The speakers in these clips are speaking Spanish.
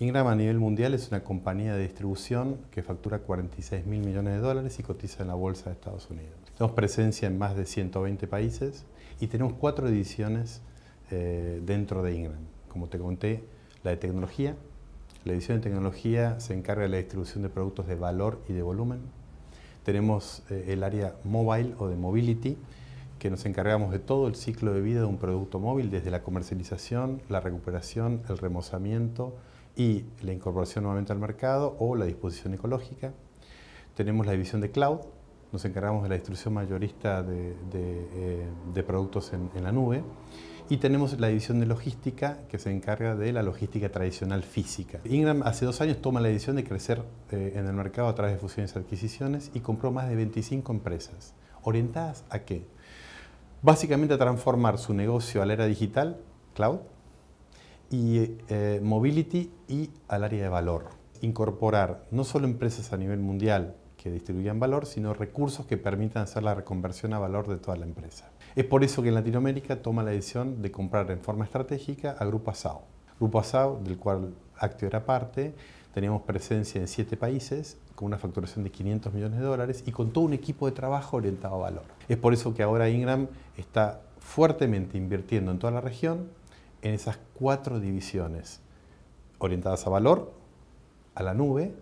Ingram a nivel mundial es una compañía de distribución que factura 46 mil millones de dólares y cotiza en la Bolsa de Estados Unidos. Tenemos presencia en más de 120 países y tenemos cuatro ediciones eh, dentro de Ingram. Como te conté, la de tecnología. La edición de tecnología se encarga de la distribución de productos de valor y de volumen. Tenemos eh, el área mobile o de mobility, que nos encargamos de todo el ciclo de vida de un producto móvil, desde la comercialización, la recuperación, el remozamiento, y la incorporación nuevamente al mercado o la disposición ecológica. Tenemos la división de cloud, nos encargamos de la distribución mayorista eh, de, productos en, en, la nube. Y tenemos la división de logística que se encarga de la logística tradicional física. Ingram hace dos años toma la decisión de crecer eh, en el mercado a través de fusiones y adquisiciones y compró más de 25 empresas. ¿Orientadas a qué? Básicamente a transformar su negocio a la era digital, cloud, y eh, mobility y al área de valor. Incorporar no solo empresas a nivel mundial que distribuyan valor, sino recursos que permitan hacer la reconversión a valor de toda la empresa. Es por eso que en Latinoamérica toma la decisión de comprar en forma estratégica a Grupo ASAO. Grupo ASAO, del cual Actio era parte, teníamos presencia en siete países, con una facturación de 500 millones de dólares y con todo un equipo de trabajo orientado a valor. Es por eso que ahora Ingram está fuertemente invirtiendo en toda la región, en esas cuatro divisiones, orientadas a valor, a la nube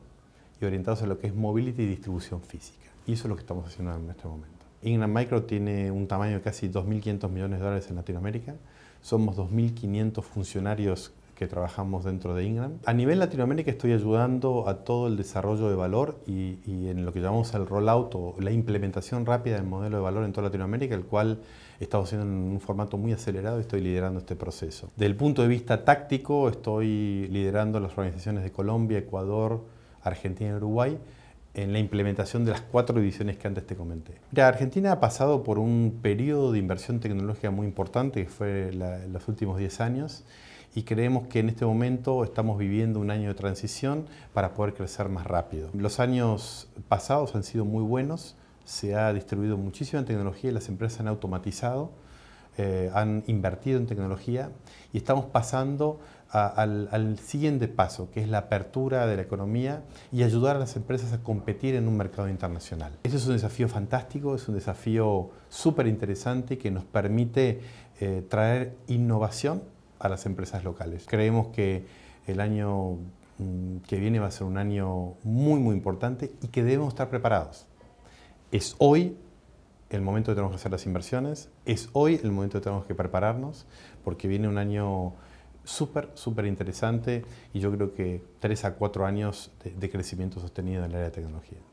y orientadas a lo que es mobility y distribución física. Y eso es lo que estamos haciendo en este momento. Ingram Micro tiene un tamaño de casi 2.500 millones de dólares en Latinoamérica. Somos 2.500 funcionarios que trabajamos dentro de Ingram. A nivel Latinoamérica estoy ayudando a todo el desarrollo de valor y, en lo que llamamos el rollout o la implementación rápida del modelo de valor en toda Latinoamérica, el cual estamos haciendo en un formato muy acelerado y estoy liderando este proceso. Del punto de vista táctico, estoy liderando las organizaciones de Colombia, Ecuador, Argentina y Uruguay en la implementación de las cuatro divisiones que antes te comenté. Mira, Argentina ha pasado por un periodo de inversión tecnológica muy importante, que fue la, los últimos 10 años, y creemos que en este momento estamos viviendo un año de transición para poder crecer más rápido. Los años pasados han sido muy buenos, se ha distribuido muchísima tecnología y las empresas han automatizado, eh, han invertido en tecnología y estamos pasando al, siguiente paso, que es la apertura de la economía y ayudar a las empresas a competir en un mercado internacional. Ese es un desafío fantástico, es un desafío súper interesante que nos permite eh, traer innovación a las empresas locales. Creemos que el año mm, que viene va a ser un año muy, muy importante y que debemos estar preparados. Es hoy el momento que tenemos que hacer las inversiones, es hoy el momento que tenemos que prepararnos, porque viene un año súper, súper interesante y yo creo que tres a cuatro años de crecimiento sostenido en el área de tecnología.